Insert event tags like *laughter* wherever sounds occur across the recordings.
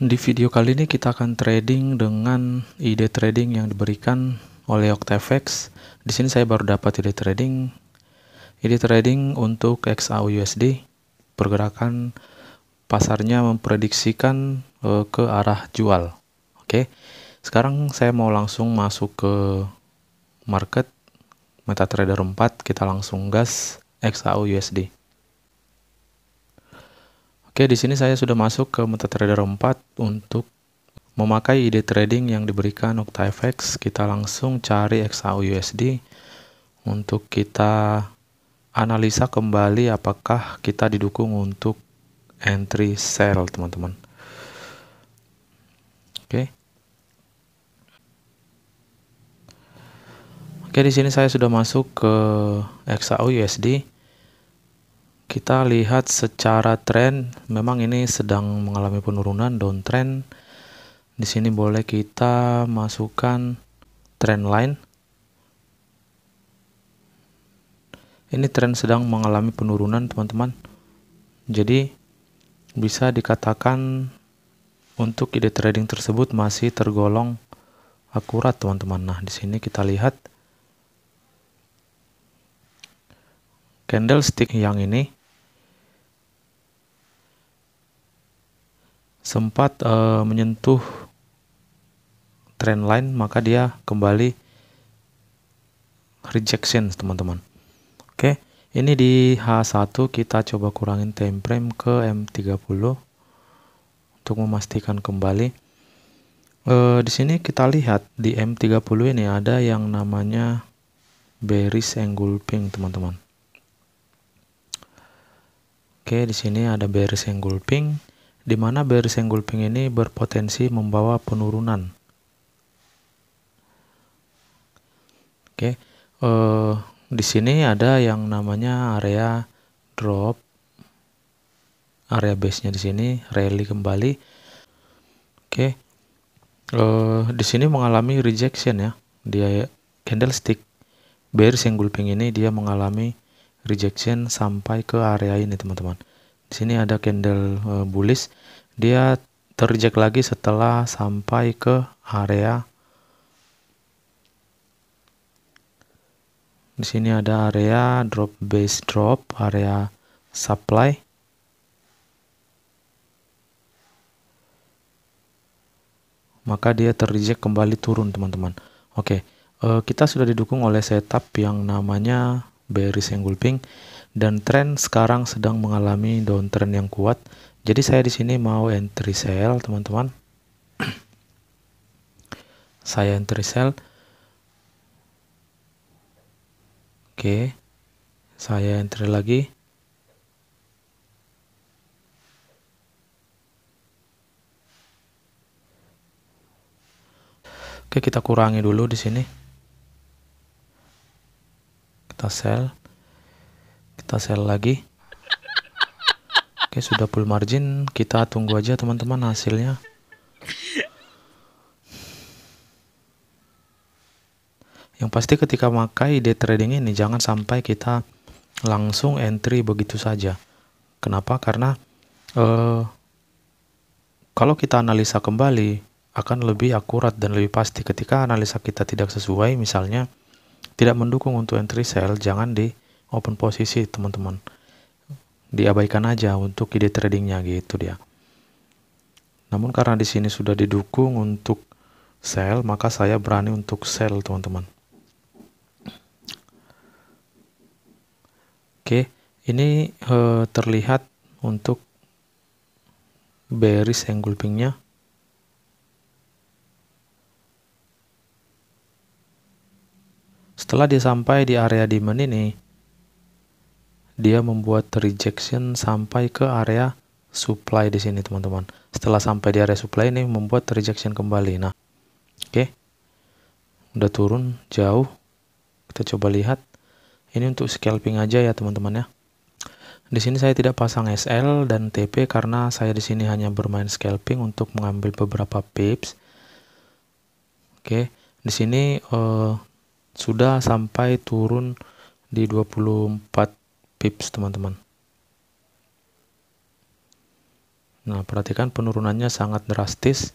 Di video kali ini kita akan trading dengan ide trading yang diberikan oleh OctaFX. Di sini saya baru dapat ide trading. Ide trading untuk XAU USD. Pergerakan pasarnya memprediksikan uh, ke arah jual. Oke. Okay. Sekarang saya mau langsung masuk ke market MetaTrader 4, kita langsung gas XAU USD. Oke, di sini saya sudah masuk ke MetaTrader 4 untuk memakai ide trading yang diberikan OctaFX. Kita langsung cari XAUUSD untuk kita analisa kembali apakah kita didukung untuk entry sell, teman-teman. Oke. Oke, di sini saya sudah masuk ke XAUUSD. USD kita lihat secara tren memang ini sedang mengalami penurunan downtrend. Di sini boleh kita masukkan trend line. Ini trend sedang mengalami penurunan, teman-teman. Jadi bisa dikatakan untuk ide trading tersebut masih tergolong akurat, teman-teman. Nah, di sini kita lihat candlestick yang ini sempat uh, menyentuh trendline maka dia kembali rejection teman-teman oke ini di H1 kita coba kurangin time frame ke M30 untuk memastikan kembali e, di sini kita lihat di M30 ini ada yang namanya bearish engulfing teman-teman oke di sini ada bearish engulfing di mana bearish engulfing ini berpotensi membawa penurunan. Oke, eh, di sini ada yang namanya area drop, area base-nya di sini rally kembali. Oke, eh, di sini mengalami rejection ya, dia candlestick bearish engulfing ini dia mengalami rejection sampai ke area ini teman-teman di sini ada candle uh, bullish. Dia terjek lagi setelah sampai ke area Di sini ada area drop base drop, area supply. Maka dia terjek kembali turun, teman-teman. Oke, eh, kita sudah didukung oleh setup yang namanya bearish engulfing dan tren sekarang sedang mengalami downtrend yang kuat. Jadi saya di sini mau entry sell, teman-teman. *clears throat* saya entry sell. Oke. Saya entry lagi. Oke, kita kurangi dulu di sini. Kita sell kita sell lagi oke sudah full margin kita tunggu aja teman-teman hasilnya yang pasti ketika memakai day trading ini jangan sampai kita langsung entry begitu saja kenapa karena uh, kalau kita analisa kembali akan lebih akurat dan lebih pasti ketika analisa kita tidak sesuai misalnya tidak mendukung untuk entry sell jangan di open posisi teman-teman diabaikan aja untuk ide tradingnya gitu dia namun karena di sini sudah didukung untuk sell maka saya berani untuk sell teman-teman oke ini e, terlihat untuk bearish engulfingnya. setelah dia di area di ini dia membuat rejection sampai ke area supply di sini teman-teman. Setelah sampai di area supply ini membuat rejection kembali. Nah, oke. Okay. Udah turun jauh. Kita coba lihat. Ini untuk scalping aja ya teman-teman ya. Di sini saya tidak pasang SL dan TP karena saya di sini hanya bermain scalping untuk mengambil beberapa pips. Oke, okay. di sini uh, sudah sampai turun di 24 pips teman-teman. Nah, perhatikan penurunannya sangat drastis.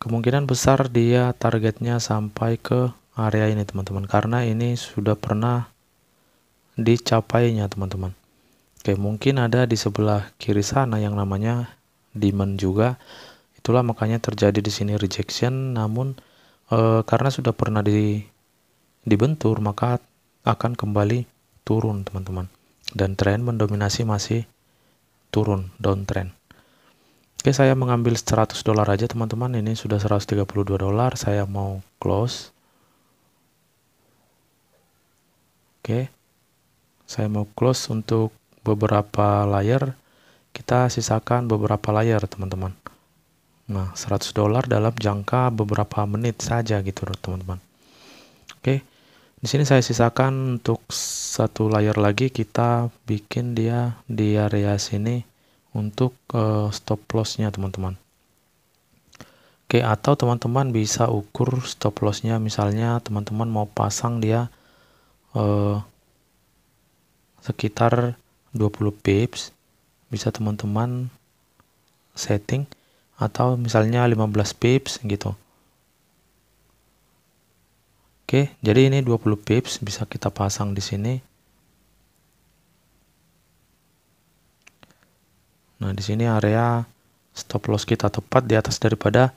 Kemungkinan besar dia targetnya sampai ke area ini, teman-teman. Karena ini sudah pernah dicapainya, teman-teman. Oke, mungkin ada di sebelah kiri sana yang namanya demand juga. Itulah makanya terjadi di sini rejection, namun e, karena sudah pernah di dibentur, maka akan kembali turun, teman-teman dan tren mendominasi masih turun downtrend. Oke, saya mengambil 100 dolar aja teman-teman. Ini sudah 132 dolar. Saya mau close. Oke. Saya mau close untuk beberapa layer. Kita sisakan beberapa layer, teman-teman. Nah, 100 dolar dalam jangka beberapa menit saja gitu, teman-teman. Di sini saya sisakan untuk satu layer lagi kita bikin dia di area sini untuk uh, stop lossnya teman-teman. Oke atau teman-teman bisa ukur stop lossnya misalnya teman-teman mau pasang dia uh, sekitar 20 pips bisa teman-teman setting atau misalnya 15 pips gitu. Oke, jadi ini 20 pips bisa kita pasang di sini. Nah, di sini area stop loss kita tepat di atas daripada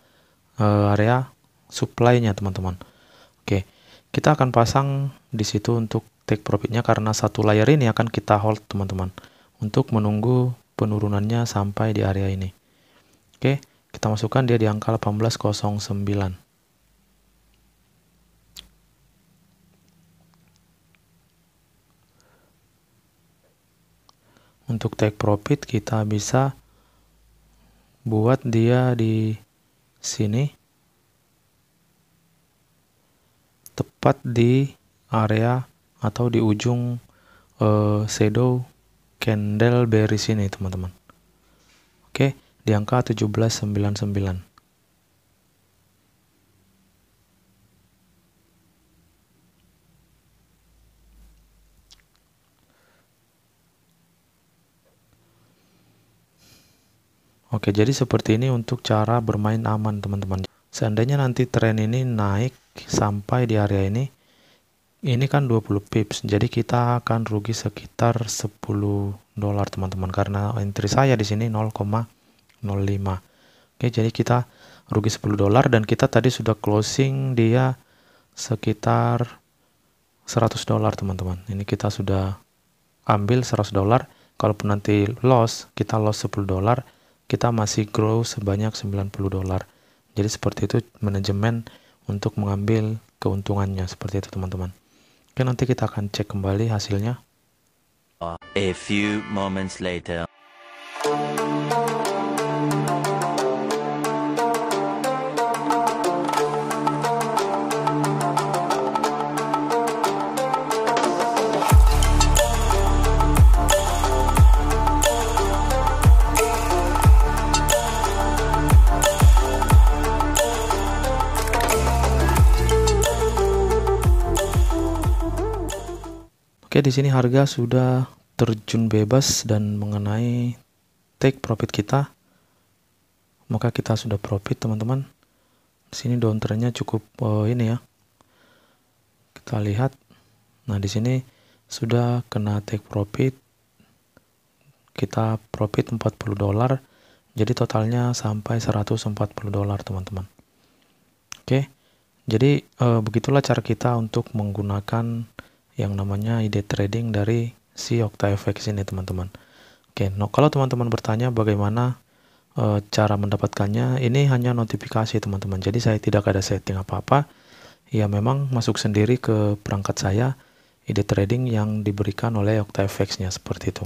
uh, area supply-nya, teman-teman. Oke, kita akan pasang di situ untuk take profitnya karena satu layer ini akan kita hold, teman-teman, untuk menunggu penurunannya sampai di area ini. Oke, kita masukkan dia di angka 1809. untuk take profit kita bisa buat dia di sini tepat di area atau di ujung uh, shadow candle bearish ini teman-teman oke di angka 1799 Oke, jadi seperti ini untuk cara bermain aman, teman-teman. Seandainya nanti tren ini naik sampai di area ini, ini kan 20 pips, jadi kita akan rugi sekitar 10 dolar, teman-teman, karena entry saya di sini 0,05. Oke, jadi kita rugi 10 dolar dan kita tadi sudah closing dia sekitar 100 dolar, teman-teman. Ini kita sudah ambil 100 dolar, kalaupun nanti loss, kita loss 10 dolar, kita masih grow sebanyak 90 dolar. Jadi seperti itu manajemen untuk mengambil keuntungannya seperti itu teman-teman. Oke nanti kita akan cek kembali hasilnya. A few moments later. Oke, di sini harga sudah terjun bebas dan mengenai take profit kita. Maka kita sudah profit, teman-teman. Di sini downtrendnya cukup oh, ini ya. Kita lihat. Nah, di sini sudah kena take profit. Kita profit 40 dolar. Jadi totalnya sampai 140 dolar, teman-teman. Oke. Jadi eh, begitulah cara kita untuk menggunakan yang namanya ide trading dari si OctaFX ini teman-teman. Oke, no, kalau teman-teman bertanya bagaimana e, cara mendapatkannya, ini hanya notifikasi teman-teman. Jadi saya tidak ada setting apa-apa. Ya memang masuk sendiri ke perangkat saya ide trading yang diberikan oleh OctaFX-nya seperti itu.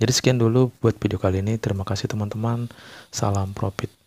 Jadi sekian dulu buat video kali ini. Terima kasih teman-teman. Salam profit.